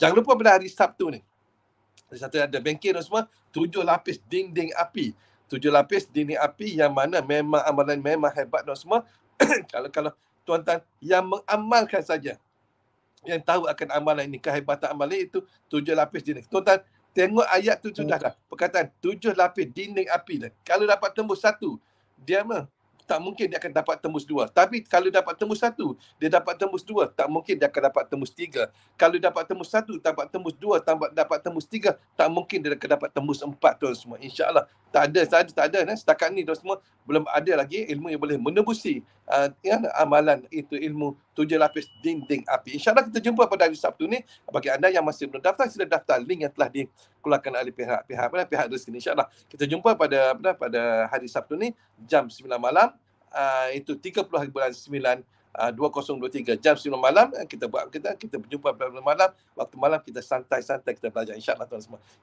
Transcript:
Jangan lupa pada hari Sabtu ni. Hari Sabtu ada bengkel dan semua. Tujuh lapis dinding api. Tujuh lapis dinding api yang mana memang amalan memang hebat dan semua. kalau kalau tuan-tuan yang mengamalkan saja. Yang tahu akan amalan ini. Kehebatan amalan itu tujuh lapis dinding. Tuan-tuan tengok ayat tu sudah dah. Perkataan tujuh lapis dinding api. lah. Kalau dapat tembus satu. Dia mah tak mungkin dia akan dapat tembus dua. Tapi kalau dapat tembus satu, dia dapat tembus dua, tak mungkin dia akan dapat tembus tiga. Kalau dapat tembus satu, dapat tembus dua, tambah dapat tembus tiga, tak mungkin dia akan dapat tembus empat tuan semua. InsyaAllah. Tak ada, sahaja tak ada. Nah. Eh. Setakat ni tuan semua, belum ada lagi ilmu yang boleh menembusi. uh, eh, ya, amalan itu ilmu tujuh lapis dinding api. InsyaAllah kita jumpa pada hari Sabtu ni. Bagi anda yang masih belum daftar, sila daftar link yang telah dikeluarkan oleh pihak-pihak pihak, eh, pihak, pihak, pihak rezeki ni. InsyaAllah kita jumpa pada pada hari Sabtu ni jam 9 malam Ah, itu 30 hari bulan 9 uh, 2023 jam 9 malam eh, kita buat kita kita berjumpa pada malam waktu malam kita santai-santai kita belajar insyaallah tuan semua